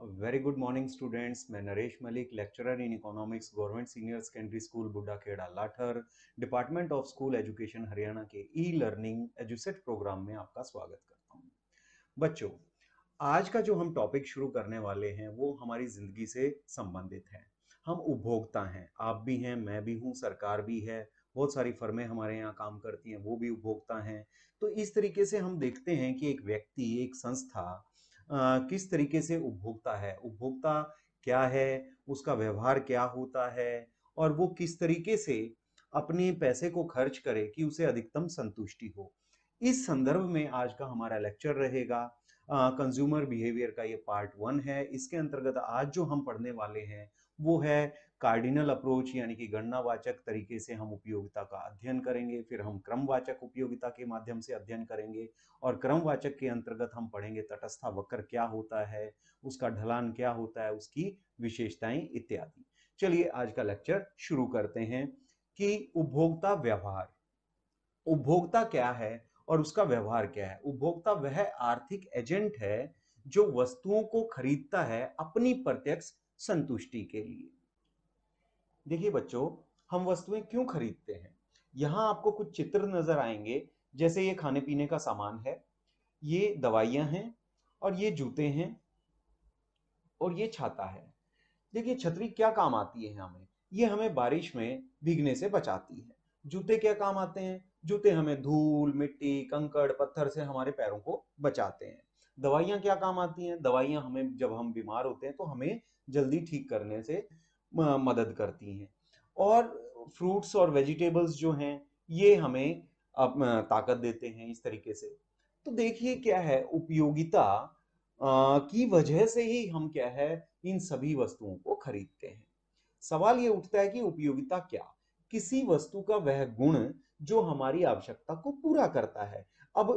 very good morning students मैं Naresh Malik lecturer in economics government senior secondary school Kheda Lathar department of school education Haryana के e learning Edusat programme में आपका स्वागत करता हूँ बच्चों आज का जो हम टॉपिक शुरू करने वाले हैं वो हमारी ज़िंदगी से संबंधित है हम उपभोक्ता हैं आप भी हैं मैं भी हूँ सरकार भी है बहुत सारी फर्में हमारे यहाँ काम करती हैं वो भी उपभोक्ता हैं तो इस तरीके से हम देखते हैं कि एक व्यक्ति एक संस्था किस तरीके से उपभोक्ता है उपभोक्ता क्या है उसका व्यवहार क्या होता है और वो किस तरीके से अपने पैसे को खर्च करे कि उसे अधिकतम संतुष्टि हो इस संदर्भ में आज का हमारा लेक्चर रहेगा कंज्यूमर बिहेवियर का ये पार्ट वन है इसके अंतर्गत आज जो हम पढ़ने वाले हैं वो है कार्डिनल अप्रोच यानी कि गणनावाचक तरीके से हम उपयोगिता का अध्ययन करेंगे फिर हम क्रमवाचक उपयोगिता के माध्यम से अध्ययन करेंगे और क्रमवाचक के अंतर्गत हम पढ़ेंगे तटस्था वक्र क्या होता है उसका ढलान क्या होता है उसकी विशेषताएं इत्यादि चलिए आज का लेक्चर शुरू करते हैं कि उपभोक्ता व्यवहार उपभोक्ता क्या है और उसका व्यवहार क्या है उपभोक्ता वह आर्थिक एजेंट है जो वस्तुओं को खरीदता है अपनी प्रत्यक्ष संतुष्टि के लिए देखिए बच्चों हम वस्तुएं क्यों खरीदते हैं यहाँ आपको कुछ चित्र नजर आएंगे जैसे ये खाने पीने का सामान है ये दवाइयां हैं और ये जूते हैं और ये छाता है देखिए छतरी क्या काम आती है हमें ये हमें बारिश में भीगने से बचाती है जूते क्या काम आते हैं जूते हमें धूल मिट्टी कंकड़ पत्थर से हमारे पैरों को बचाते हैं दवाइयाँ क्या काम आती हैं दवाइयाँ हमें जब हम बीमार होते हैं तो हमें जल्दी ठीक करने से मदद करती हैं और फ्रूट्स और वेजिटेबल्स जो हैं ये हमें ताकत देते हैं इस तरीके से तो देखिए क्या है उपयोगिता की वजह से ही हम क्या है इन सभी वस्तुओं को खरीदते हैं सवाल ये उठता है कि उपयोगिता क्या किसी वस्तु का वह गुण जो हमारी आवश्यकता को पूरा करता है अब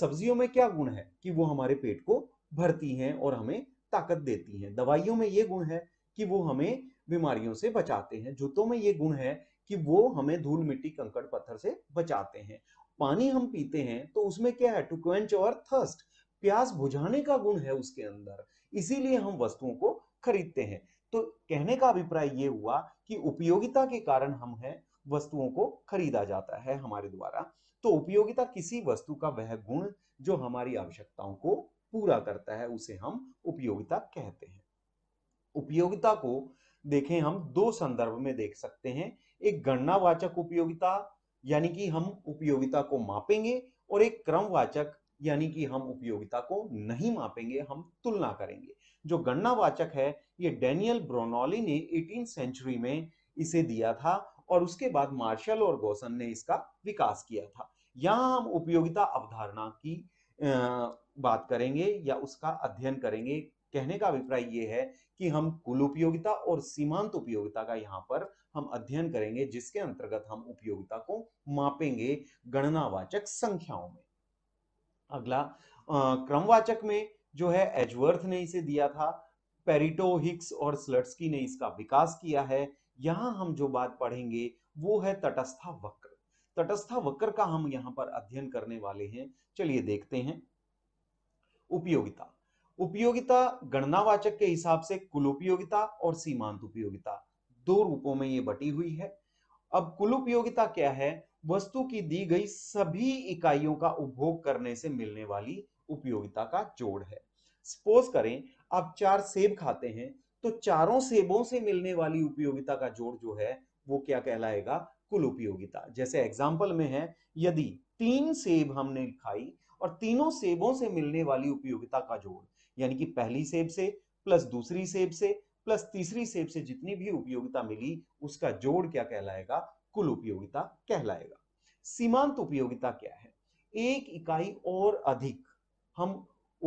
सब्जियों में क्या गुण है कि वो हमारे पेट को भरती हैं और हमें ताकत देती हैं दवाइयों में ये गुण है कि वो हमें बीमारियों से बचाते हैं जूतों में ये गुण है कि वो हमें धूल मिट्टी कंकड़ पत्थर से बचाते हैं पानी हम पीते हैं तो उसमें क्या है टू क्वेंच और थर्स्ट प्यास बुझाने का गुण है उसके अंदर इसीलिए हम वस्तुओं को खरीदते हैं तो कहने का अभिप्राय ये हुआ कि उपयोगिता के कारण हम है वस्तुओं को खरीदा जाता है हमारे द्वारा तो उपयोगिता किसी वस्तु का वह गुण जो हमारी आवश्यकताओं को पूरा करता है उसे हम उपयोगिता कहते हैं उपयोगिता को देखें हम दो संदर्भ में देख सकते हैं एक गणनावाचक उपयोगिता यानी कि हम उपयोगिता को मापेंगे और एक क्रमवाचक यानी कि हम उपयोगिता को नहीं मापेंगे हम तुलना करेंगे जो गणनावाचक है ये डेनियल ब्रोनोली ने एटीन सेंचुरी में इसे दिया था और उसके बाद मार्शल और गोसन ने इसका विकास किया था यहाँ हम उपयोगिता अवधारणा की बात करेंगे या उसका अध्ययन करेंगे कहने का अभिप्राय ये है कि हम कुल उपयोगिता और सीमांत उपयोगिता का यहाँ पर हम अध्ययन करेंगे जिसके अंतर्गत हम उपयोगिता को मापेंगे गणनावाचक संख्याओं में अगला क्रमवाचक में जो है एजवर्थ ने इसे दिया था पेरिटो हिक्स और स्लट्सकी ने इसका विकास किया है यहां हम जो बात पढ़ेंगे वो है तटस्था वक्र तटस्था वक्र का हम यहाँ पर अध्ययन करने वाले हैं चलिए देखते हैं उपयोगिता उपयोगिता गणनावाचक के हिसाब से कुल उपयोगिता और सीमांत उपयोगिता दो रूपों में ये बटी हुई है अब कुल उपयोगिता क्या है वस्तु की दी गई सभी इकाइयों का उपभोग करने से मिलने वाली उपयोगिता का जोड़ है सपोज करें आप चार सेब खाते हैं तो चारों सेबों से मिलने वाली उपयोगिता का जोड़ जो है वो क्या कहलाएगा कुल उपयोगिता जैसे एग्जाम्पल में है यदि तीन सेब हमने खाई और तीनों सेबों से मिलने वाली उपयोगिता का जोड़ यानी कि पहली सेब से प्लस दूसरी सेब से प्लस तीसरी सेब से जितनी भी उपयोगिता मिली उसका जोड़ क्या कहलाएगा कुल उपयोगिता कहलाएगा सीमांत उपयोगिता क्या है एक इकाई और अधिक हम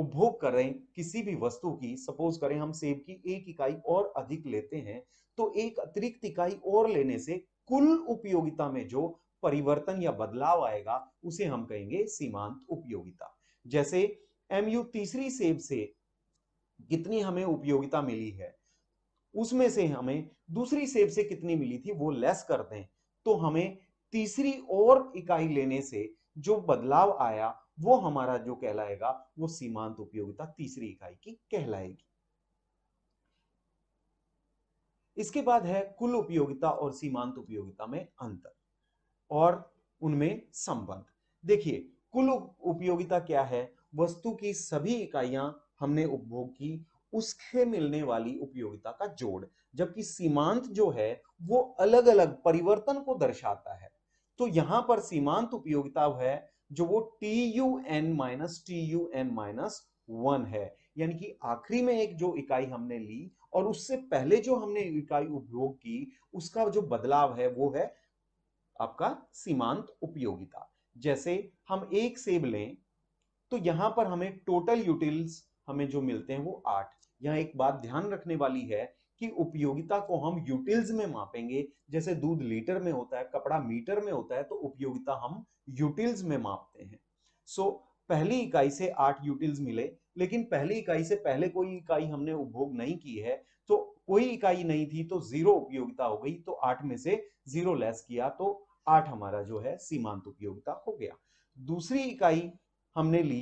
उपभोग कर रहे हैं किसी भी वस्तु की सपोज करें हम सेब की एक इकाई और अधिक लेते हैं तो एक अतिरिक्त इकाई और लेने से कुल उपयोगिता में जो परिवर्तन या बदलाव आएगा उसे हम कहेंगे सीमांत उपयोगिता जैसे एमयू तीसरी सेब से कितनी हमें उपयोगिता मिली है उसमें से हमें दूसरी सेब से कितनी मिली थी वो लेस कर दें तो हमें तीसरी और इकाई लेने से जो बदलाव आया वो हमारा जो कहलाएगा वो सीमांत उपयोगिता तीसरी इकाई की कहलाएगी इसके बाद है कुल उपयोगिता और सीमांत उपयोगिता में अंतर और उनमें संबंध देखिए कुल उपयोगिता क्या है वस्तु की सभी इकाइयां हमने उपभोग की उसके मिलने वाली उपयोगिता का जोड़ जबकि सीमांत जो है वो अलग अलग परिवर्तन को दर्शाता है तो यहां पर सीमांत उपयोगिता है जो वो T U N minus T U N minus one है यानी कि आखिरी में एक जो इकाई हमने ली और उससे पहले जो हमने इकाई उपभोग की उसका जो बदलाव है वो है आपका सीमांत उपयोगिता जैसे हम एक सेब लें तो यहां पर हमें टोटल यूटिल्स हमें जो मिलते हैं वो आठ यहाँ एक बात ध्यान रखने वाली है कि उपयोगिता को हम यूटिल्स में मापेंगे जैसे दूध लीटर में होता है कपड़ा मीटर में होता है तो उपयोगिता हम यूटिल्स में मापते हैं सो so, पहली इकाई से आठ यूटिल्स मिले लेकिन पहली इकाई से पहले कोई इकाई हमने उपभोग नहीं की है तो कोई इकाई नहीं थी तो जीरो उपयोगिता हो गई तो आठ में से जीरो लेस किया तो आठ हमारा जो है सीमांत उपयोगिता हो गया दूसरी इकाई हमने ली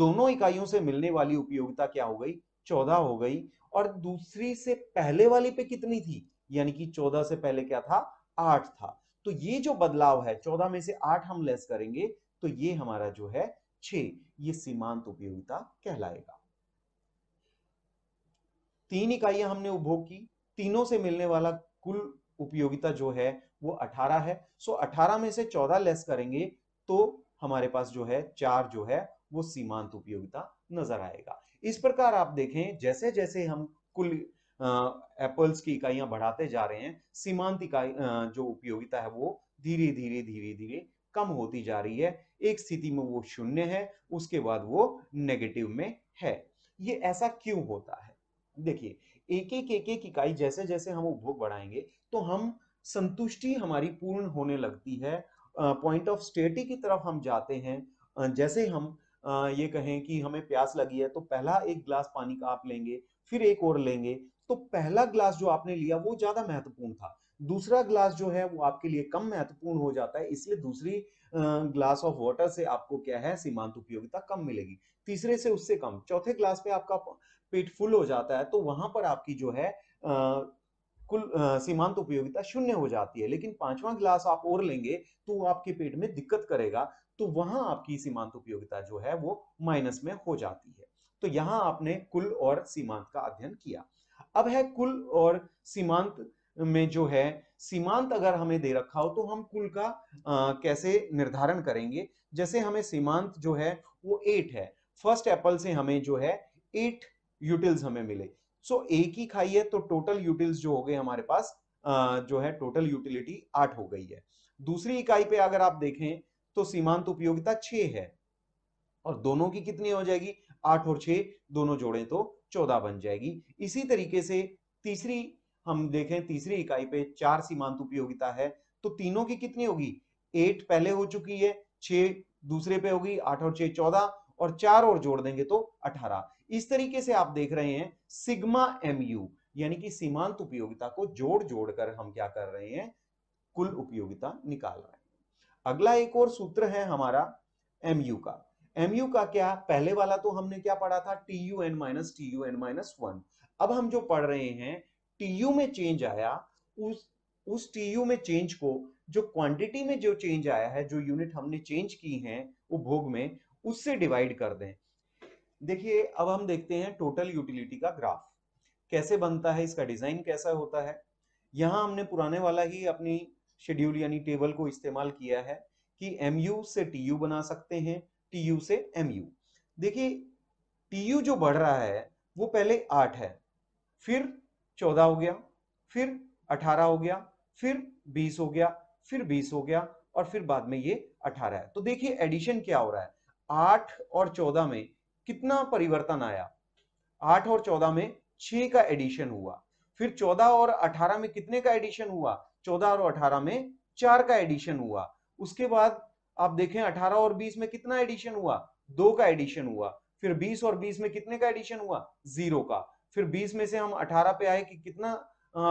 दोनों इकाइयों से मिलने वाली उपयोगिता क्या हो गई चौदह हो गई और दूसरी से पहले वाली पे कितनी थी यानी कि चौदह से पहले क्या था आठ था तो ये जो बदलाव है चौदह में से आठ हम लेस करेंगे तो ये हमारा जो है छे ये सीमांत उपयोगिता कहलाएगा तीन इकाइयां हमने उपभोग की तीनों से मिलने वाला कुल उपयोगिता जो है वो 18 है सो so 18 में से 14 लेस करेंगे तो हमारे पास जो है चार जो है वो सीमांत उपयोगिता नजर आएगा इस प्रकार आप देखें जैसे जैसे हम कुल एप्पल्स की इकाइयां बढ़ाते जा रहे हैं सीमांत इकाई जो उपयोगिता है वो धीरे धीरे धीरे धीरे कम होती जा रही है एक स्थिति में वो शून्य है उसके बाद वो नेगेटिव में है ये ऐसा क्यों होता है देखिए एक एक एक एक इकाई जैसे जैसे हम उपभोग बढ़ाएंगे तो हम संतुष्टि हमारी पूर्ण होने लगती है पॉइंट ऑफ स्टेटी की तरफ हम जाते हैं जैसे हम ये कहें कि हमें प्यास लगी है तो पहला एक ग्लास पानी का आप लेंगे फिर एक और लेंगे तो पहला ग्लास जो आपने लिया वो ज्यादा महत्वपूर्ण था दूसरा ग्लास जो है वो आपके लिए कम महत्वपूर्ण हो जाता है इसलिए दूसरी ग्लास ऑफ वाटर से आपको क्या है सीमांत उपयोगिता कम मिलेगी तीसरे से उससे कम चौथे ग्लास में आपका पेट फुल हो जाता है तो वहां पर आपकी जो है कुल सीमांत उपयोगिता शून्य हो जाती है लेकिन पांचवा गिलास आप और लेंगे तो आपके पेट में दिक्कत करेगा तो वहां आपकी सीमांत उपयोगिता जो है वो माइनस में हो जाती है तो यहाँ आपने कुल और सीमांत का अध्ययन किया अब है कुल और सीमांत में जो है सीमांत अगर हमें दे रखा हो तो हम कुल का आ, कैसे निर्धारण करेंगे जैसे हमें सीमांत जो है वो एट है फर्स्ट एप्पल से हमें जो है एट यूटिल्स हमें मिले सो एक ही खाई है तो टोटल यूटिल्स जो हो गए हमारे पास जो है टोटल यूटिलिटी आठ हो गई है दूसरी इकाई पे अगर आप देखें तो सीमांत उपयोगिता छ है और दोनों की कितनी हो जाएगी आठ और छ दोनों जोड़े तो चौदह बन जाएगी इसी तरीके से तीसरी हम देखें तीसरी इकाई पे चार सीमांत उपयोगिता है तो तीनों की कितनी होगी एट पहले हो चुकी है छे दूसरे पे होगी आठ और छह चौदह और चार और जोड़ देंगे तो अठारह इस तरीके से आप देख रहे हैं सिग्मा एम यू यानी कि सीमांत उपयोगिता को जोड़ जोड़कर हम क्या कर रहे हैं कुल उपयोगिता निकाल रहे हैं अगला एक और सूत्र है हमारा एम यू का एम यू का क्या पहले वाला तो हमने क्या पढ़ा था T U N minus T U N minus one अब हम जो पढ़ रहे हैं टी यू में चेंज आया उस उस टी यू में चेंज को जो क्वांटिटी में जो चेंज आया है जो यूनिट हमने चेंज की है उपभोग में उससे डिवाइड कर दें देखिए अब हम देखते हैं टोटल यूटिलिटी का ग्राफ कैसे बनता है इसका डिज़ाइन कैसा होता है यहां हमने पुराने वाला ही अपनी शेड्यूल यानी टेबल को इस्तेमाल किया है कि एम से टी बना सकते हैं टी से एम देखिए टी जो बढ़ रहा है वो पहले आठ है फिर चौदह हो गया फिर अठारह हो गया फिर बीस हो गया फिर बीस हो गया और फिर बाद में ये अठारह है तो देखिए एडिशन क्या हो रहा है आठ और चौदह में कितना परिवर्तन आया आठ और चौदह में छ का एडिशन हुआ फिर चौदह और अठारह में कितने का एडिशन हुआ चौदह और अठारह में चार का एडिशन हुआ उसके बाद आप देखें अठारह और बीस में कितना एडिशन हुआ दो का एडिशन हुआ फिर बीस और बीस में कितने का एडिशन हुआ जीरो का फिर बीस में से हम अठारह पे आए कि कितना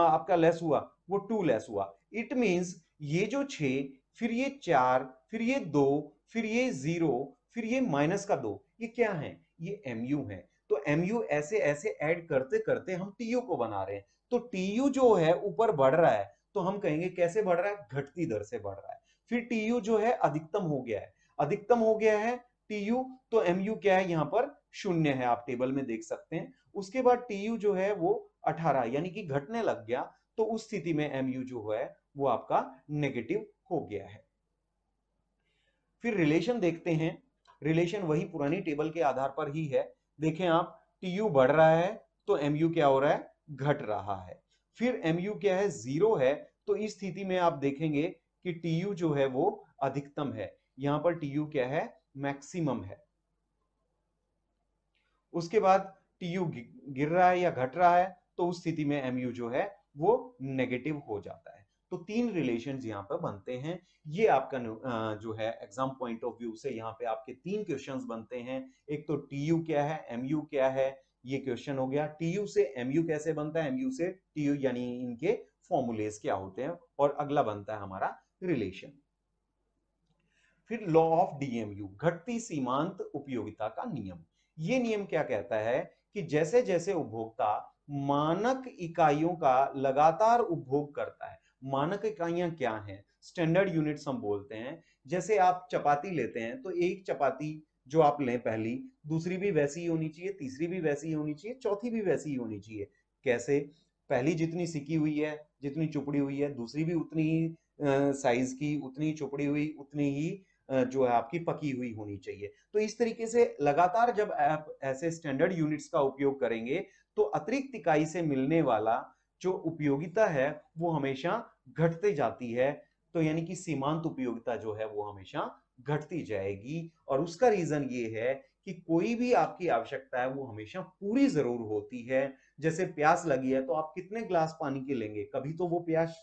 आपका लेस हुआ वो टू लेस हुआ इट मीन्स ये जो छ फिर ये चार फिर ये दो फिर ये जीरो फिर ये माइनस का दो ये क्या है ये एम यू है तो एम यू ऐसे ऐसे ऐड करते करते हम टी यू को बना रहे हैं तो टी यू जो है ऊपर बढ़ रहा है तो हम कहेंगे कैसे बढ़ रहा है घटती दर से बढ़ रहा है फिर टी यू जो है अधिकतम हो गया है अधिकतम हो गया है टी यू तो एम यू क्या है यहाँ पर शून्य है आप टेबल में देख सकते हैं उसके बाद टी यू जो है वो अठारह यानी कि घटने लग गया तो उस स्थिति में एम यू जो है वो आपका नेगेटिव हो गया है फिर रिलेशन देखते हैं रिलेशन वही पुरानी टेबल के आधार पर ही है देखें आप टी यू बढ़ रहा है तो एम यू क्या हो रहा है घट रहा है फिर एम यू क्या है जीरो है तो इस स्थिति में आप देखेंगे कि टी यू जो है वो अधिकतम है यहां पर टी यू क्या है मैक्सिमम है उसके बाद टी यू गिर रहा है या घट रहा है तो उस स्थिति में एम यू जो है वो नेगेटिव हो जाता है तो तीन रिलेशन यहाँ पर बनते हैं ये आपका जो है एग्जाम पॉइंट ऑफ व्यू से यहाँ पे आपके तीन क्वेश्चन बनते हैं एक तो टी क्या है एम क्या है ये क्वेश्चन हो गया टी से एम कैसे बनता है एम से टी यानी इनके फॉर्मूलेज क्या होते हैं और अगला बनता है हमारा रिलेशन फिर लॉ ऑफ डीएमयू घटती सीमांत उपयोगिता का नियम ये नियम क्या कहता है कि जैसे जैसे उपभोक्ता मानक इकाइयों का लगातार उपभोग करता है मानक इकाइयाँ क्या हैं स्टैंडर्ड यूनिट्स हम बोलते हैं जैसे आप चपाती लेते हैं तो एक चपाती जो आप लें पहली दूसरी भी वैसी ही होनी चाहिए तीसरी भी वैसी ही होनी चाहिए चौथी भी वैसी ही होनी चाहिए कैसे पहली जितनी सिकी हुई है जितनी चुपड़ी हुई है दूसरी भी उतनी ही साइज की उतनी चुपड़ी हुई उतनी ही जो है आपकी पकी हुई होनी चाहिए तो इस तरीके से लगातार जब आप ऐसे स्टैंडर्ड यूनिट्स का उपयोग करेंगे तो अतिरिक्त इकाई से मिलने वाला जो उपयोगिता है वो हमेशा घटते जाती है तो यानी कि सीमांत उपयोगिता जो है वो हमेशा घटती जाएगी और उसका रीजन ये है कि कोई भी आपकी आवश्यकता है वो हमेशा पूरी जरूर होती है जैसे प्यास लगी है तो आप कितने ग्लास पानी के लेंगे कभी तो वो प्यास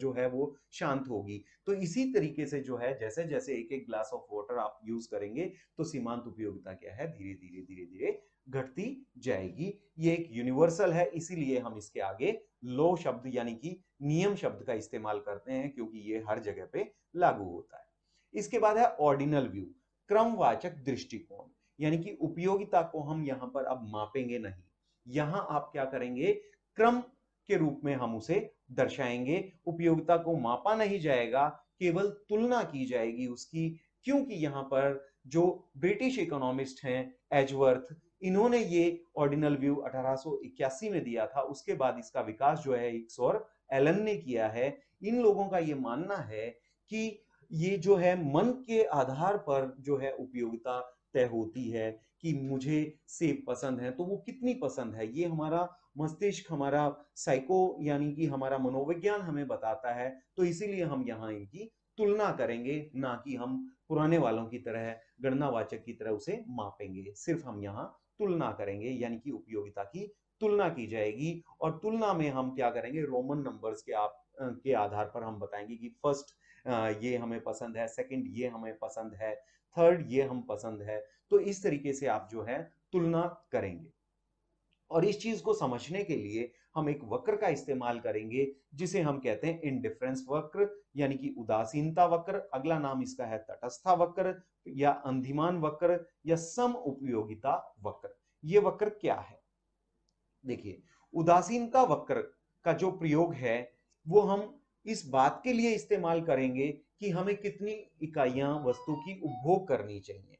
जो है वो शांत होगी तो इसी तरीके से जो है जैसे जैसे एक एक ग्लास ऑफ वाटर आप यूज करेंगे तो सीमांत उपयोगिता क्या है धीरे धीरे धीरे धीरे घटती जाएगी ये एक यूनिवर्सल है इसीलिए हम इसके आगे लो शब्द यानी कि नियम शब्द का इस्तेमाल करते हैं क्योंकि ये हर जगह पे लागू होता है इसके बाद है ऑर्डिनल व्यू क्रमवाचक दृष्टिकोण यानी कि उपयोगिता को हम यहां पर अब मापेंगे नहीं यहां आप क्या करेंगे क्रम के रूप में हम उसे दर्शाएंगे उपयोगिता को मापा नहीं जाएगा केवल तुलना की जाएगी उसकी क्योंकि यहां पर जो ब्रिटिश इकोनॉमिस्ट हैं एजवर्थ इन्होंने ये ऑर्डिनल व्यू 1881 में दिया था उसके बाद इसका विकास जो है इक्स और एलन ने किया है इन लोगों का ये मानना है कि ये जो है मन के आधार पर जो है उपयोगिता तय होती है कि मुझे सेब पसंद है तो वो कितनी पसंद है ये हमारा मस्तिष्क हमारा साइको यानी कि हमारा मनोविज्ञान हमें बताता है तो इसीलिए हम यहाँ इनकी तुलना करेंगे ना कि हम पुराने वालों की तरह गणनावाचक की तरह उसे मापेंगे सिर्फ हम यहाँ तुलना करेंगे यानी कि उपयोगिता की तुलना की जाएगी और तुलना में हम क्या करेंगे रोमन नंबर्स के आप के आधार पर हम बताएंगे कि फर्स्ट ये हमें पसंद है सेकंड ये हमें पसंद है थर्ड ये हम पसंद है तो इस तरीके से आप जो है तुलना करेंगे और इस चीज को समझने के लिए हम एक वक्र का इस्तेमाल करेंगे जिसे हम कहते हैं इनडिफरेंस वक्र यानी कि उदासीनता वक्र अगला नाम इसका है तटस्था वक्र या अंधिमान वक्र या सम उपयोगिता वक्र ये वक्र क्या है देखिए उदासीनता वक्र का जो प्रयोग है वो हम इस बात के लिए इस्तेमाल करेंगे कि हमें कितनी इकाइयां वस्तु की उपभोग करनी चाहिए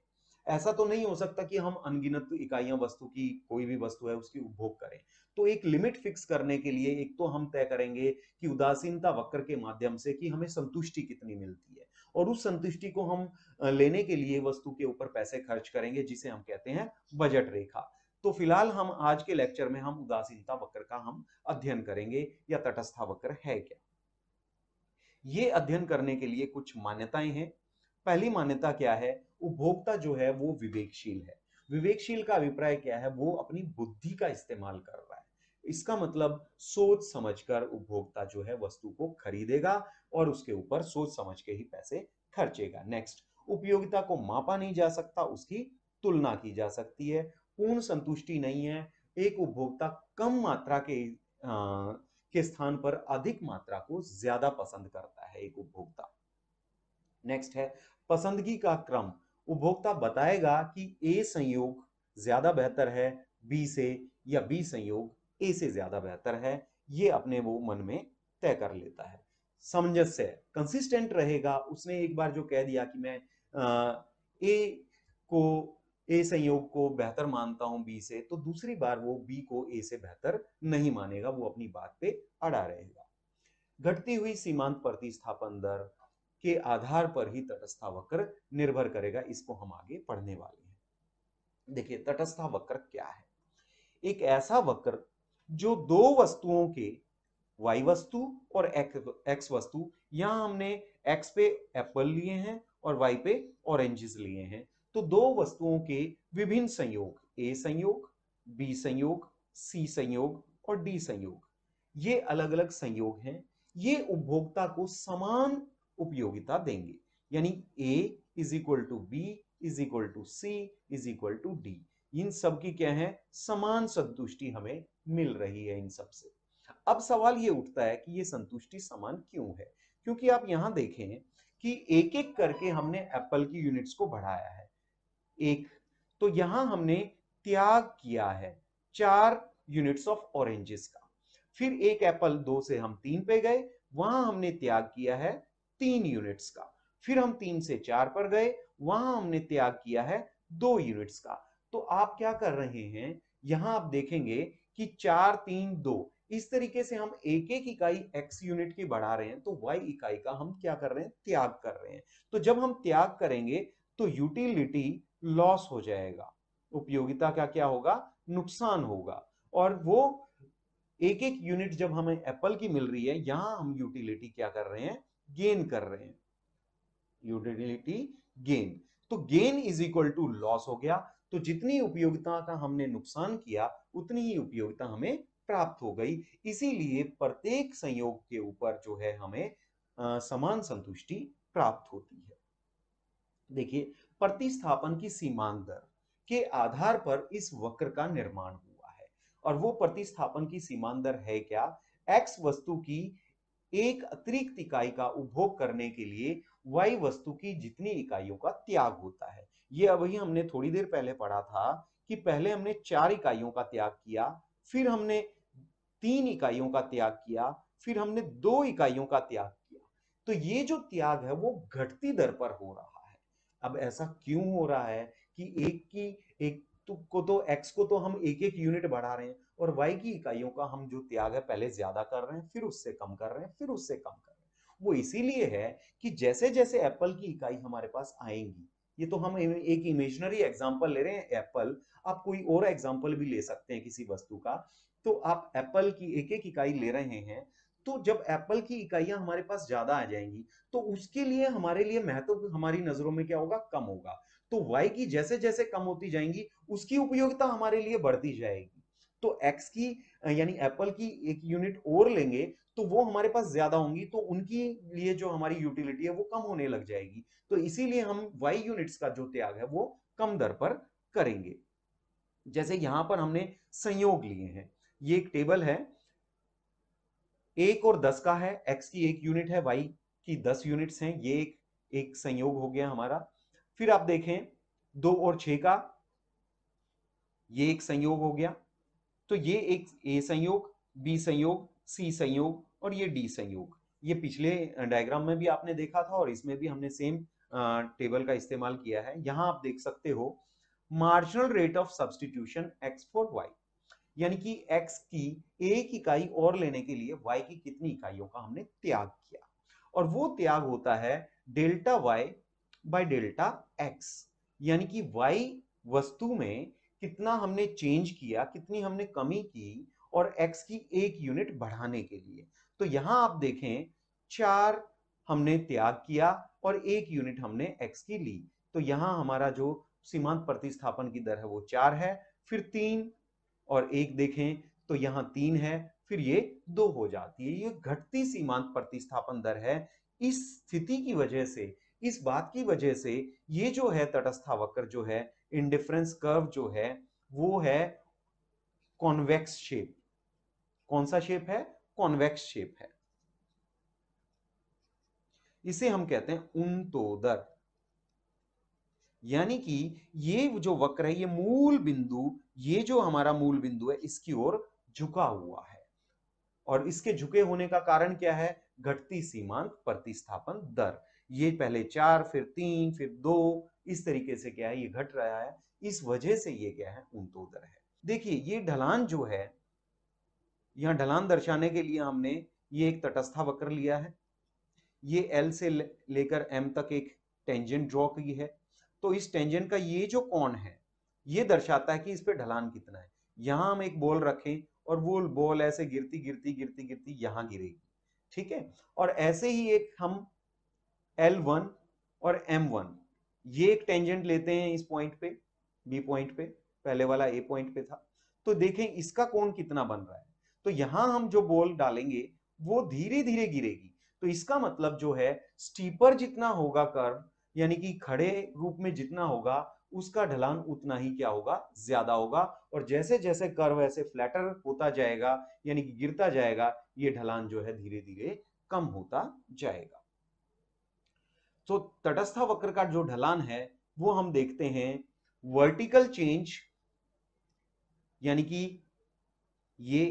ऐसा तो नहीं हो सकता कि हम अनगिनत इकाइयां वस्तु की कोई भी वस्तु है उसकी उपभोग करें तो एक लिमिट फिक्स करने के लिए एक तो हम तय करेंगे कि उदासीनता वक्र के माध्यम से कि हमें संतुष्टि कितनी मिलती है और उस संतुष्टि को हम लेने के लिए वस्तु के ऊपर पैसे खर्च करेंगे जिसे हम कहते हैं बजट रेखा तो फिलहाल हम आज के लेक्चर में हम उदासीनता वक्र का हम अध्ययन करेंगे या तटस्था वक्र है क्या ये अध्ययन करने के लिए कुछ मान्यताएं हैं पहली मान्यता क्या है उपभोक्ता जो है वो विवेकशील है विवेकशील का अभिप्राय क्या है वो अपनी बुद्धि का इस्तेमाल कर रहा है इसका मतलब सोच समझकर उपभोक्ता जो है वस्तु को खरीदेगा और उसके ऊपर सोच समझ के ही पैसे खर्चेगा नेक्स्ट उपयोगिता को मापा नहीं जा सकता उसकी तुलना की जा सकती है पूर्ण संतुष्टि नहीं है एक उपभोक्ता कम मात्रा के आ, के स्थान पर अधिक मात्रा को ज्यादा पसंद करता है एक उपभोक्ता नेक्स्ट है पसंदगी का क्रम उपभोक्ता बताएगा कि ए संयोग ज्यादा बेहतर है बी से या बी संयोग ए से ज्यादा बेहतर है ये अपने वो मन में तय कर लेता है सामंजस्य कंसिस्टेंट रहेगा उसने एक बार जो कह दिया कि मैं ए को ए संयोग को बेहतर मानता हूं बी से तो दूसरी बार वो बी को ए से बेहतर नहीं मानेगा वो अपनी बात पे अड़ा रहेगा घटती हुई सीमांत प्रतिस्थापन दर के आधार पर ही तटस्था वक्र निर्भर करेगा इसको हम आगे पढ़ने वाले हैं देखिए तटस्था वक्र क्या है एक ऐसा वक्र जो दो वस्तुओं के y वस्तु और x वस्तु यहां हमने x पे एप्पल लिए हैं और y पे ऑरेंजेस लिए हैं तो दो वस्तुओं के विभिन्न संयोग a संयोग b संयोग c संयोग और d संयोग ये अलग अलग संयोग हैं ये उपभोक्ता को समान उपयोगिता देंगे यानी A is equal to B is equal to C is equal to D इन सब की क्या है समान संतुष्टि हमें मिल रही है इन सब से अब सवाल ये उठता है कि ये संतुष्टि समान क्यों है क्योंकि आप यहां देखें कि एक एक करके हमने एप्पल की यूनिट्स को बढ़ाया है एक तो यहां हमने त्याग किया है चार यूनिट्स ऑफ ऑरेंजेस का फिर एक एप्पल दो से हम तीन पे गए वहां हमने त्याग किया है तीन यूनिट्स का फिर हम तीन से चार पर गए वहां हमने त्याग किया है दो यूनिट्स का तो आप क्या कर रहे हैं यहां आप देखेंगे कि चार तीन दो इस तरीके से हम एक एक इकाई x यूनिट की बढ़ा रहे हैं तो y इकाई का हम क्या कर रहे हैं त्याग कर रहे हैं तो जब हम त्याग करेंगे तो यूटिलिटी लॉस हो जाएगा उपयोगिता का क्या होगा नुकसान होगा और वो एक एक यूनिट जब हमें एप्पल की मिल रही है यहां हम यूटिलिटी क्या कर रहे हैं गेन कर रहे हैं यूटिलिटी गेन तो gain is equal to loss हो गया तो जितनी उपयोगिता का हमने नुकसान किया उतनी ही उपयोगिता हमें प्राप्त हो गई इसीलिए प्रत्येक संयोग के ऊपर जो है हमें आ, समान संतुष्टि प्राप्त होती है देखिए प्रतिस्थापन की सीमांत दर के आधार पर इस वक्र का निर्माण हुआ है और वो प्रतिस्थापन की सीमांत दर है क्या एक्स वस्तु की एक अतिरिक्त इकाई का उपभोग करने के लिए वाई वस्तु की जितनी इकाइयों का त्याग होता है ये अभी हमने थोड़ी देर पहले पढ़ा था कि पहले हमने चार इकाइयों का त्याग किया फिर हमने तीन इकाइयों का त्याग किया फिर हमने दो इकाइयों का त्याग किया तो ये जो त्याग है वो घटती दर पर हो रहा है अब ऐसा क्यों हो रहा है कि एक की एक तो को तो एक्स को तो हम एक एक यूनिट बढ़ा रहे हैं और वाई की इकाइयों का हम जो त्याग है पहले ज्यादा कर रहे हैं फिर उससे कम कर रहे हैं फिर उससे कम कर रहे हैं वो इसीलिए है कि जैसे जैसे एप्पल की इकाई हमारे पास आएंगी ये तो हम एक इमेजनरी एग्जाम्पल ले रहे हैं एप्पल आप कोई और एग्जाम्पल भी ले सकते हैं किसी वस्तु का तो आप एप्पल की एक एक इकाई ले रहे हैं तो जब एप्पल की इकाइयां हमारे पास ज्यादा आ जाएंगी तो उसके लिए हमारे लिए महत्व हमारी नजरों में क्या होगा कम होगा तो वाई की जैसे जैसे कम होती जाएंगी उसकी उपयोगिता हमारे लिए बढ़ती जाएगी तो एक्स की यानी एप्पल की एक यूनिट और लेंगे तो वो हमारे पास ज्यादा होंगी तो उनकी लिए जो हमारी यूटिलिटी है वो कम होने लग जाएगी तो इसीलिए हम वाई यूनिट्स का जो त्याग है वो कम दर पर करेंगे जैसे यहां पर हमने संयोग लिए हैं ये एक टेबल है एक और दस का है एक्स की एक यूनिट है वाई की दस यूनिट्स हैं ये एक एक संयोग हो गया हमारा फिर आप देखें दो और छ का ये एक संयोग हो गया तो ये एक ए संयोग बी संयोग सी संयोग और ये डी संयोग ये पिछले डायग्राम में भी आपने देखा था और इसमें भी हमने सेम टेबल का इस्तेमाल किया है यहां आप देख सकते हो marginal rate of substitution X for Y यानी कि x की एक इकाई और लेने के लिए y की कितनी इकाइयों का हमने त्याग किया और वो त्याग होता है delta y by delta x यानी कि y वस्तु में कितना हमने चेंज किया कितनी हमने कमी की और एक्स की एक यूनिट बढ़ाने के लिए तो यहां आप देखें चार हमने त्याग किया और एक यूनिट हमने एक्स की ली तो यहां हमारा जो सीमांत प्रतिस्थापन की दर है वो चार है फिर तीन और एक देखें तो यहां तीन है फिर ये दो हो जाती है ये घटती सीमांत प्रतिस्थापन दर है इस स्थिति की वजह से इस बात की वजह से ये जो है तटस्था वक्र जो है इंडिफरेंस कर्व जो है वो है कॉन्वेक्स शेप कौन सा शेप है कॉन्वेक्स शेप है इसे हम कहते हैं उन्तोदर यानी कि ये जो वक्र है ये मूल बिंदु ये जो हमारा मूल बिंदु है इसकी ओर झुका हुआ है और इसके झुके होने का कारण क्या है घटती सीमांत प्रतिस्थापन दर ये पहले चार फिर तीन फिर दो इस तरीके से क्या है ये घट रहा है इस वजह से ये क्या है उमतोदर है देखिए ये ढलान जो है यहां ढलान दर्शाने के लिए हमने ये एक तटस्था वक्र लिया है ये एल से लेकर एम तक एक टेंजेंट ड्रॉ की है तो इस टेंजेंट का ये जो कौन है ये दर्शाता है कि इस पर ढलान कितना है यहां हम एक बॉल रखें और वो बॉल ऐसे गिरती गिरती गिरती गिरती यहां गिरेगी ठीक है और ऐसे ही एक हम L1 और M1 ये एक टेंजेंट लेते हैं इस पॉइंट पे बी पॉइंट पे पहले वाला ए पॉइंट पे था तो देखें इसका कोण कितना बन रहा है तो यहां हम जो बॉल डालेंगे वो धीरे धीरे गिरेगी तो इसका मतलब जो है स्टीपर जितना होगा कर्व यानी कि खड़े रूप में जितना होगा उसका ढलान उतना ही क्या होगा ज्यादा होगा और जैसे जैसे कर्व ऐसे फ्लैटर होता जाएगा यानी कि गिरता जाएगा ये ढलान जो है धीरे धीरे कम होता जाएगा तो तटस्था वक्र का जो ढलान है वो हम देखते हैं वर्टिकल चेंज यानी कि ये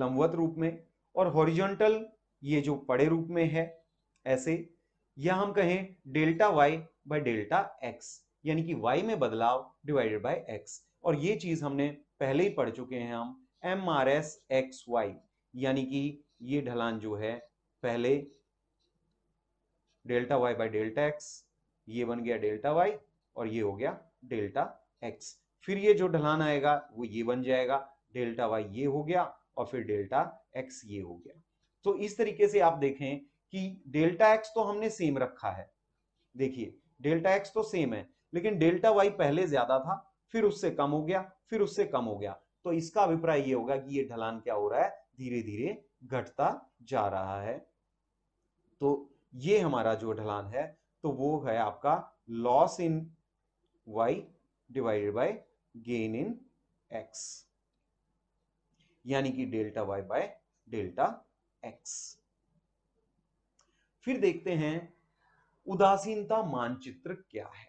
लंबवत रूप में और हॉरिजॉन्टल ये जो पड़े रूप में है ऐसे या हम कहें delta Y by delta X यानी कि वाई में बदलाव डिवाइडेड बाय एक्स और ये चीज हमने पहले ही पढ़ चुके हैं हम M R S X Y यानी कि ये ढलान जो है पहले delta Y by delta X ये बन गया डेल्टा वाई और ये हो गया डेल्टा एक्स फिर ये जो ढलान आएगा वो ये बन जाएगा डेल्टा वाई ये हो गया और फिर डेल्टा एक्स ये हो गया तो इस तरीके से आप देखें कि डेल्टा एक्स तो हमने सेम रखा है देखिए डेल्टा एक्स तो सेम है लेकिन डेल्टा वाई पहले ज्यादा था फिर उससे कम हो गया फिर उससे कम हो गया तो इसका अभिप्राय ये होगा कि ये ढलान क्या हो रहा है धीरे धीरे घटता जा रहा है तो ये हमारा जो ढलान है तो वो है आपका loss in Y divided by gain in X यानी कि delta Y by delta X फिर देखते हैं उदासीनता मानचित्र क्या है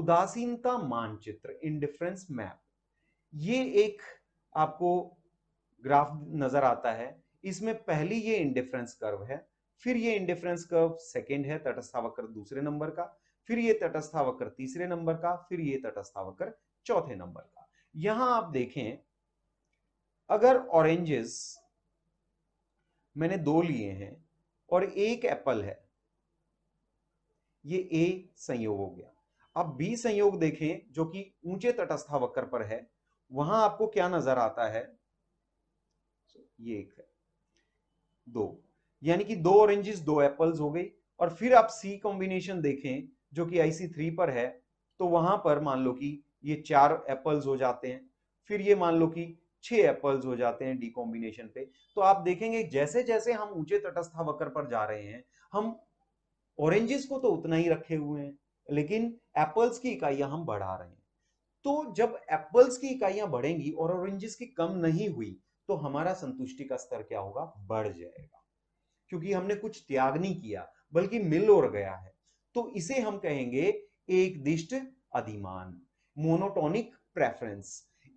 उदासीनता मानचित्र इंडिफरेंस मैप ये एक आपको ग्राफ नजर आता है इसमें पहली ये इंडिफरेंस कर्व है फिर ये इंडिफरेंस कर्व सेकेंड है वक्र दूसरे नंबर का फिर ये वक्र तीसरे नंबर का फिर ये तटस्थावक्र चौथे नंबर का यहां आप देखें अगर ऑरेंजेस मैंने दो लिए हैं और एक एप्पल है ये ए संयोग हो गया अब बी संयोग देखें जो कि ऊंचे तटस्था वक्र पर है वहां आपको क्या नजर आता है ये एक है दो यानी कि दो ऑरेंजेस दो एप्पल्स हो गई और फिर आप सी कॉम्बिनेशन देखें जो कि आईसी थ्री पर है तो वहां पर मान लो कि ये चार एप्पल्स हो जाते हैं फिर ये मान लो कि छह एप्पल्स हो जाते हैं डी कॉम्बिनेशन पे तो आप देखेंगे जैसे जैसे हम ऊंचे तटस्था वक्र पर जा रहे हैं हम ऑरेंजेस को तो उतना ही रखे हुए हैं लेकिन एप्पल्स की इकाइयां हम बढ़ा रहे हैं तो जब एप्पल्स की इकाइयां बढ़ेंगी और ऑरेंजेस की कम नहीं हुई तो हमारा संतुष्टि का स्तर क्या होगा बढ़ जाएगा क्योंकि हमने कुछ त्याग नहीं किया बल्कि मिल और गया है तो इसे हम कहेंगे एक दिष्ट अधिमान मोनोटोनिक प्रेफरेंस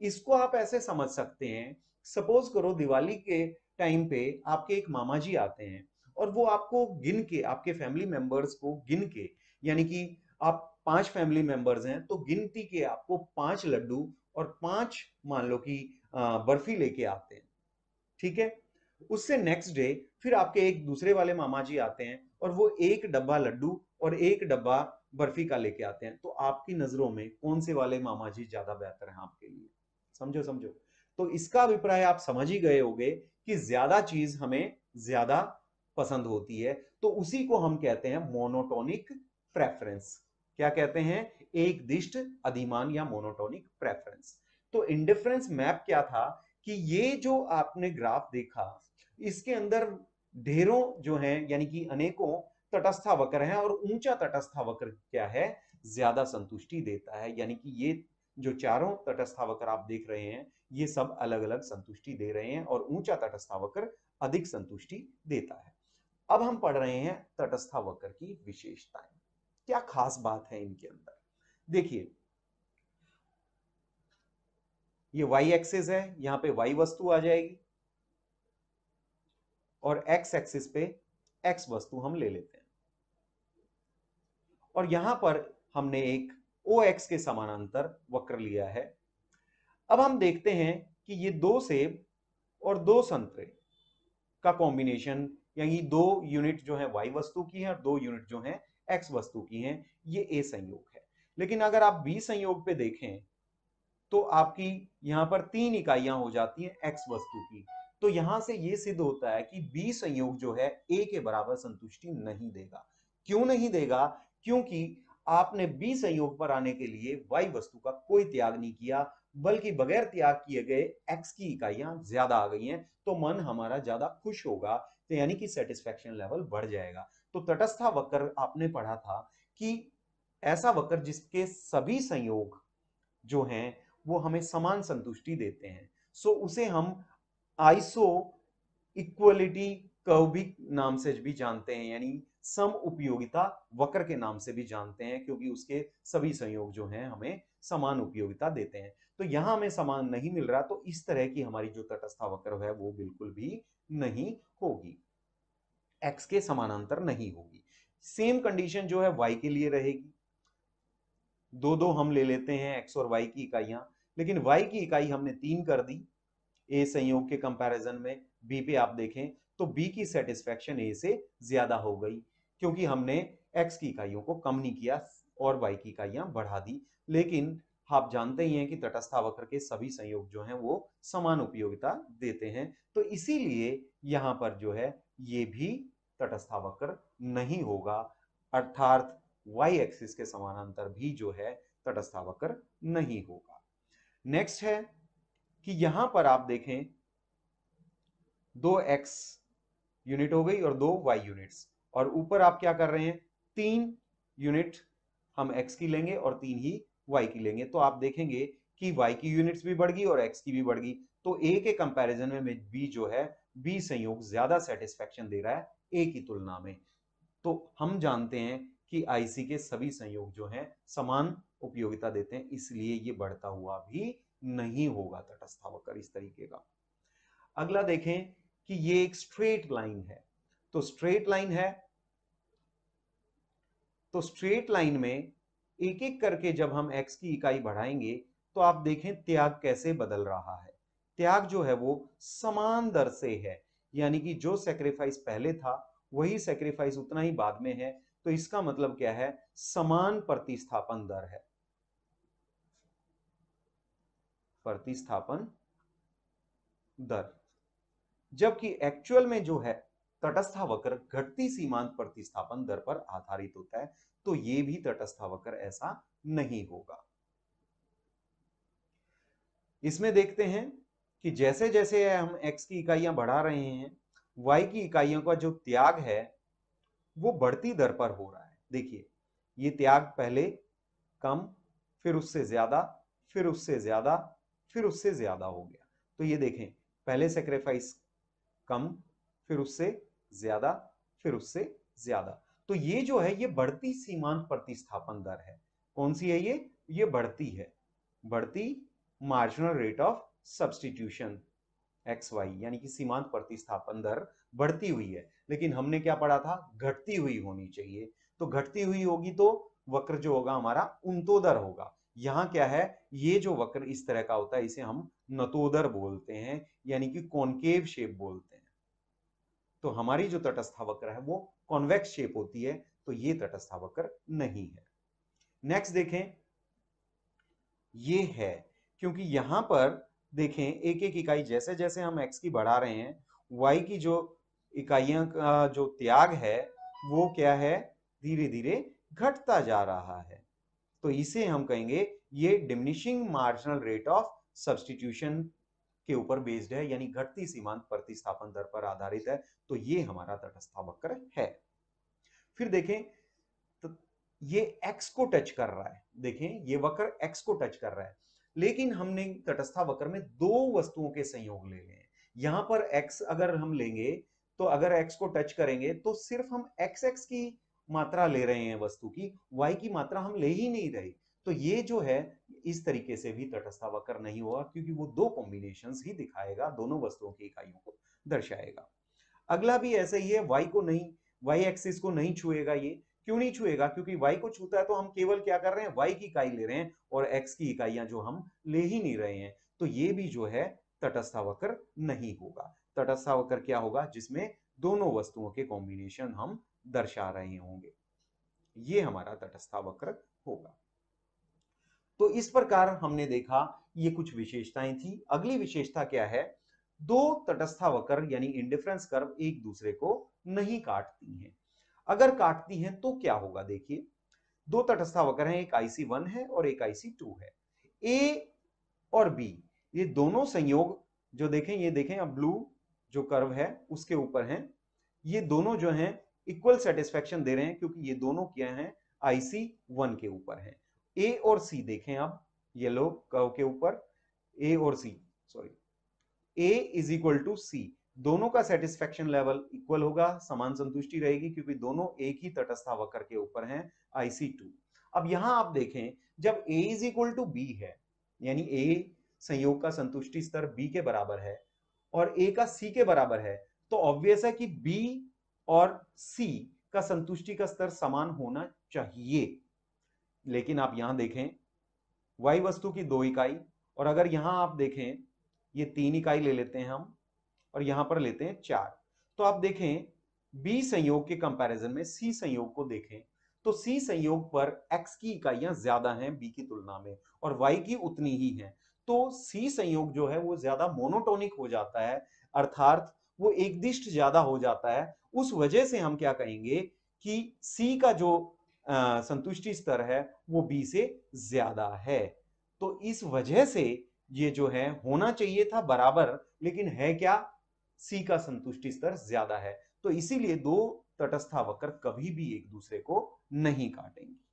इसको आप ऐसे समझ सकते हैं सपोज करो दिवाली के टाइम पे आपके एक मामा जी आते हैं और वो आपको गिन के आपके फैमिली मेंबर्स को गिन के यानी कि आप पांच फैमिली मेंबर्स हैं तो गिनती के आपको पांच लड्डू और पांच मान लो कि बर्फी लेके आते हैं ठीक है उससे नेक्स्ट डे फिर आपके एक दूसरे वाले मामा जी आते हैं और वो एक डब्बा लड्डू और एक डब्बा बर्फी का लेके आते हैं तो आपकी नजरों में कौन से वाले मामा जी ज्यादा बेहतर हैं आपके लिए समझो समझो तो इसका अभिप्राय आप समझ ही गए होंगे कि ज्यादा चीज हमें ज्यादा पसंद होती है तो उसी को हम कहते हैं मोनोटोनिक प्रेफरेंस क्या कहते हैं एक दिष्ट अधिमान या मोनोटोनिक प्रेफरेंस तो इंडिफरेंस मैप क्या था कि ये जो आपने ग्राफ देखा इसके अंदर ढेरों जो है यानी कि अनेकों तटस्था वक्र हैं और ऊंचा तटस्था वक्र क्या है ज्यादा संतुष्टि देता है यानी कि ये जो चारों तटस्था वक्र आप देख रहे हैं ये सब अलग अलग संतुष्टि दे रहे हैं और ऊंचा तटस्था वक्र अधिक संतुष्टि देता है अब हम पढ़ रहे हैं तटस्था वक्र की विशेषताएं क्या खास बात है इनके अंदर देखिए ये y एक्सेस है यहां पे y वस्तु आ जाएगी और एक्स एक्सिस पे एक्स वस्तु हम ले लेते हैं और यहां पर हमने एक ओ एक्स के समानांतर वक्र लिया है अब हम देखते हैं कि ये दो सेब और दो संतरे का कॉम्बिनेशन यानी दो यूनिट जो है वाई वस्तु की है और दो यूनिट जो है एक्स वस्तु की है ये ए संयोग है लेकिन अगर आप बी संयोग पे देखें तो आपकी यहां पर तीन इकाइयां हो जाती हैं एक्स वस्तु की तो यहां से यह सिद्ध होता है कि बी संयोग जो है ए के बराबर संतुष्टि नहीं देगा क्यों नहीं देगा क्योंकि आपने बी संयोग पर आने के लिए वाई वस्तु का कोई त्याग नहीं किया बल्कि बगैर त्याग किए गए एक्स की इकाइयां ज्यादा आ गई हैं तो मन हमारा ज्यादा खुश होगा तो यानी कि सेटिस्फेक्शन लेवल बढ़ जाएगा तो तटस्था वक्र आपने पढ़ा था कि ऐसा वक्र जिसके सभी संयोग जो हैं वो हमें समान संतुष्टि देते हैं सो उसे हम आइसो इक्वलिटी कर्व भी नाम से भी जानते हैं यानी सम उपयोगिता वक्र के नाम से भी जानते हैं क्योंकि उसके सभी संयोग जो हैं हमें समान उपयोगिता देते हैं तो यहां हमें समान नहीं मिल रहा तो इस तरह की हमारी जो तटस्था वक्र है वो बिल्कुल भी नहीं होगी एक्स के समानांतर नहीं होगी सेम कंडीशन जो है वाई के लिए रहेगी दो दो हम ले लेते हैं एक्स और वाई की इकाइयां लेकिन वाई की इकाई हमने तीन कर दी ए संयोग के कंपैरिजन में बी पे आप देखें तो बी की सेटिस्फेक्शन ए से ज्यादा हो गई क्योंकि हमने एक्स की इकाइयों को कम नहीं किया और वाई की इकाइयां बढ़ा दी लेकिन आप जानते ही हैं कि वक्र के सभी संयोग जो हैं वो समान उपयोगिता देते हैं तो इसीलिए यहां पर जो है ये भी तटस्थावक्र नहीं होगा अर्थात वाई एक्सिस के समानांतर भी जो है तटस्था वक्र नहीं होगा नेक्स्ट है कि यहां पर आप देखें दो एक्स यूनिट हो गई और दो वाई यूनिट्स और ऊपर आप क्या कर रहे हैं तीन यूनिट हम एक्स की लेंगे और तीन ही वाई की लेंगे तो आप देखेंगे कि वाई की यूनिट्स भी बढ़ गई और एक्स की भी बढ़ गई तो ए के कंपैरिजन में बी जो है बी संयोग ज्यादा सेटिस्फेक्शन दे रहा है ए की तुलना में तो हम जानते हैं कि आईसी के सभी संयोग जो हैं समान उपयोगिता देते हैं इसलिए ये बढ़ता हुआ भी नहीं होगा तटस्थावकर इस तरीके का अगला देखें कि ये एक स्ट्रेट लाइन है तो स्ट्रेट लाइन है तो स्ट्रेट लाइन में एक एक करके जब हम x की इकाई बढ़ाएंगे तो आप देखें त्याग कैसे बदल रहा है त्याग जो है वो समान दर से है यानी कि जो सेक्रीफाइस पहले था वही सेक्रीफाइस उतना ही बाद में है तो इसका मतलब क्या है समान प्रतिस्थापन दर है प्रतिस्थापन दर जबकि एक्चुअल में जो है तटस्था वक्र घटती सीमांत प्रतिस्थापन दर पर आधारित होता है तो यह भी तटस्था वक्र ऐसा नहीं होगा इसमें देखते हैं कि जैसे जैसे हम x की इकाइयां बढ़ा रहे हैं y की इकाइयों का जो त्याग है वो बढ़ती दर पर हो रहा है देखिए ये त्याग पहले कम फिर उससे ज्यादा फिर उससे ज्यादा फिर उससे ज्यादा हो गया तो ये देखें पहले सेक्रीफाइस कम फिर उससे ज्यादा फिर उससे ज्यादा तो ये जो है ये बढ़ती सीमांत प्रतिस्थापन दर है कौन सी है ये ये बढ़ती है बढ़ती marginal rate of substitution X Y यानी कि सीमांत प्रतिस्थापन दर बढ़ती हुई है लेकिन हमने क्या पढ़ा था घटती हुई होनी चाहिए तो घटती हुई होगी तो वक्र जो होगा हमारा उन्तोदर होगा यहाँ क्या है ये जो वक्र इस तरह का होता है इसे हम नतोदर बोलते हैं यानी कि कॉन्केव शेप बोलते हैं तो हमारी जो तटस्था वक्र है वो कॉन्वेक्स शेप होती है तो ये तटस्था वक्र नहीं है नेक्स्ट देखें ये है क्योंकि यहां पर देखें एक एक इकाई जैसे जैसे हम एक्स की बढ़ा रहे हैं वाई की जो इकाइयां का जो त्याग है वो क्या है धीरे धीरे घटता जा रहा है तो इसे हम कहेंगे ये diminishing marginal rate of substitution के ऊपर बेस्ड है यानी घटती सीमांत प्रतिस्थापन दर पर आधारित है तो ये हमारा तटस्था वक्र है फिर देखें तो ये एक्स को टच कर रहा है देखें ये वक्र एक्स को टच कर रहा है लेकिन हमने तटस्था वक्र में दो वस्तुओं के संयोग ले लिए यहां पर एक्स अगर हम लेंगे तो अगर एक्स को टच करेंगे तो सिर्फ हम एक्स एक्स की मात्रा ले रहे हैं वस्तु की वाई की मात्रा हम ले ही नहीं रहे तो ये जो है इस तरीके से भी तटस्थावक्र नहीं होगा क्योंकि वो दो कॉम्बिनेशन ही दिखाएगा दोनों वस्तुओं की इकाइयों को दर्शाएगा अगला भी ऐसा ही है वाई को नहीं वाई एक्सिस को नहीं छुएगा ये क्यों नहीं छुएगा क्योंकि y को छूता है तो हम केवल क्या कर रहे हैं y की इकाई ले रहे हैं और x की इकाइयां जो हम ले ही नहीं रहे हैं तो ये भी जो है तटस्था वक्र नहीं होगा वक्र क्या होगा जिसमें दोनों वस्तुओं के कॉम्बिनेशन हम दर्शा रहे होंगे ये हमारा तटस्था वक्र होगा तो इस प्रकार हमने देखा ये कुछ विशेषताएं थी अगली विशेषता क्या है दो तटस्था वक्र यानी इंडिफरेंस कर्व एक दूसरे को नहीं काटती हैं अगर काटती हैं तो क्या होगा देखिए दो तटस्था वक्र हैं एक आईसी वन है और एक आईसी टू है ए और बी ये दोनों संयोग जो देखें ये देखें अब ब्लू जो कर्व है उसके ऊपर है ये दोनों जो हैं इक्वल सेटिस्फेक्शन दे रहे हैं क्योंकि ये दोनों क्या हैं आईसी वन के ऊपर हैं ए और सी देखें आप येलो कर्व के ऊपर ए और C sorry A is equal to C दोनों का सेटिस्फेक्शन लेवल इक्वल होगा समान संतुष्टि रहेगी क्योंकि दोनों एक ही तटस्था वक्र के ऊपर हैं आईसी टू अब यहां आप देखें जब A is equal to B है यानी ए संयोग का संतुष्टि स्तर बी के बराबर है और ए का सी के बराबर है तो ऑब्वियस है कि बी और सी का संतुष्टि का स्तर समान होना चाहिए लेकिन आप यहां देखें वाई वस्तु की दो इकाई और अगर यहां आप देखें ये तीन इकाई ले लेते हैं हम और यहां पर लेते हैं चार तो आप देखें बी संयोग के कंपैरिजन में सी संयोग को देखें तो सी संयोग पर एक्स की इकाइयां ज्यादा हैं बी की तुलना में और वाई की उतनी ही हैं तो सी संयोग जो है वो ज्यादा मोनोटोनिक हो जाता है अर्थात वो एक दिष्ट ज्यादा हो जाता है उस वजह से हम क्या कहेंगे कि सी का जो संतुष्टि स्तर है वो बी से ज्यादा है तो इस वजह से ये जो है होना चाहिए था बराबर लेकिन है क्या सी का संतुष्टि स्तर ज्यादा है तो इसीलिए दो तटस्था वक्र कभी भी एक दूसरे को नहीं काटेंगे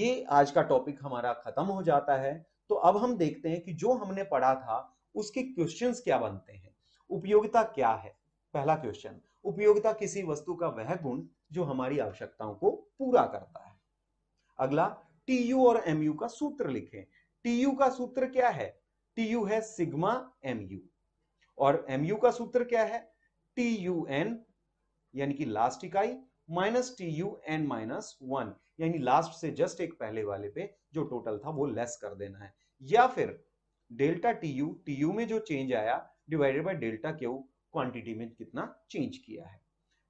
ये आज का टॉपिक हमारा खत्म हो जाता है तो अब हम देखते हैं कि जो हमने पढ़ा था उसके क्वेश्चंस क्या बनते हैं उपयोगिता क्या है पहला क्वेश्चन उपयोगिता किसी वस्तु का वह गुण जो हमारी आवश्यकताओं को पूरा करता है अगला टीयू और एमयू का सूत्र लिखें टीयू का सूत्र क्या है टीयू है सिग्मा एमयू और एमयू का सूत्र क्या है टी यू एन यानी कि लास्ट इकाई minus T U N minus one यानी लास्ट से जस्ट एक पहले वाले पे जो टोटल था वो लेस कर देना है या फिर delta T U T U में जो चेंज आया divided by delta Q quantity में कितना चेंज किया है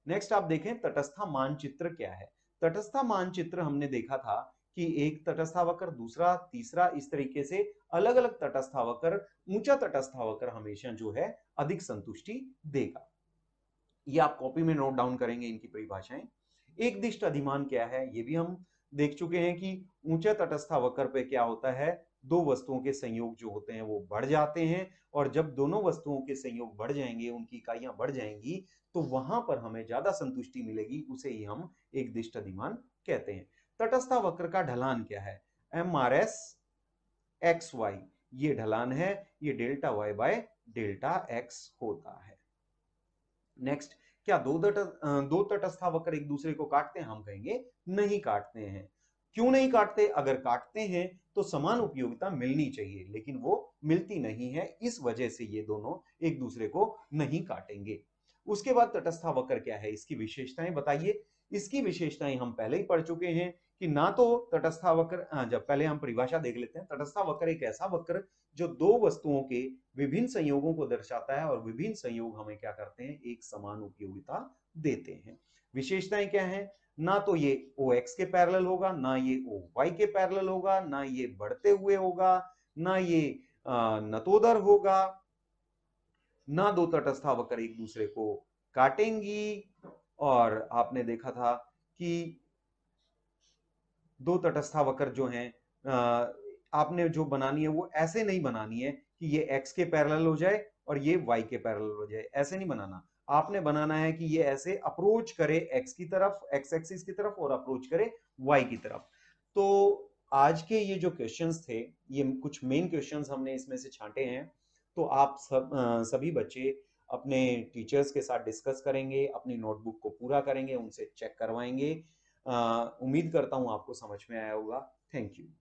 नेक्स्ट आप देखें तटस्था मानचित्र क्या है तटस्था मानचित्र हमने देखा था कि एक वक्र दूसरा तीसरा इस तरीके से अलग अलग वक्र ऊंचा तटस्था वक्र हमेशा जो है अधिक संतुष्टि देगा ये आप कॉपी में नोट डाउन करेंगे इनकी परिभाषाएं एक दिष्ट अधिमान क्या है ये भी हम देख चुके हैं कि ऊंचा तटस्था वक्र पे क्या होता है दो वस्तुओं के संयोग जो होते हैं वो बढ़ जाते हैं और जब दोनों वस्तुओं के संयोग बढ़ जाएंगे उनकी इकाइयां बढ़ जाएंगी तो वहां पर हमें ज्यादा संतुष्टि मिलेगी उसे ही हम एक दिष्ट अधिमान कहते हैं तटस्था वक्र का ढलान क्या है M R S X Y ये ढलान है ये delta Y by delta X होता है नेक्स्ट क्या दो तट दो तटस्था वक्र एक दूसरे को काटते हैं हम कहेंगे नहीं काटते हैं क्यों नहीं काटते अगर काटते हैं तो समान उपयोगिता मिलनी चाहिए लेकिन वो मिलती नहीं है इस वजह से ये दोनों एक दूसरे को नहीं काटेंगे उसके बाद तटस्था वक्र क्या है इसकी विशेषताएं बताइए इसकी विशेषताएं हम पहले ही पढ़ चुके हैं कि ना तो तटस्था वक्र हाँ, जब पहले हम परिभाषा देख लेते हैं तटस्था वक्र एक ऐसा वक्र जो दो वस्तुओं के विभिन्न संयोगों को दर्शाता है और विभिन्न संयोग हमें क्या करते हैं एक समान उपयोगिता देते हैं विशेषताएं क्या है ना तो ये ओ एक्स के पैरल होगा ना ये ओ वाई के पैरल होगा ना ये बढ़ते हुए होगा ना ये नतोदर होगा ना दो तटस्था वक्र एक दूसरे को काटेंगी और आपने देखा था कि दो तटस्था वक्र जो हैं आपने जो बनानी है वो ऐसे नहीं बनानी है कि ये एक्स के पैरल हो जाए और ये वाई के पैरल हो जाए ऐसे नहीं बनाना आपने बनाना है कि ये ऐसे अप्रोच करे एक्स की तरफ एक्स एक्सिस की तरफ और अप्रोच करे वाई की तरफ तो आज के ये जो क्वेश्चंस थे ये कुछ मेन क्वेश्चंस हमने इसमें से छांटे हैं तो आप सब सभी बच्चे अपने टीचर्स के साथ डिस्कस करेंगे अपनी नोटबुक को पूरा करेंगे उनसे चेक करवाएंगे उम्मीद करता हूँ आपको समझ में आया होगा थैंक यू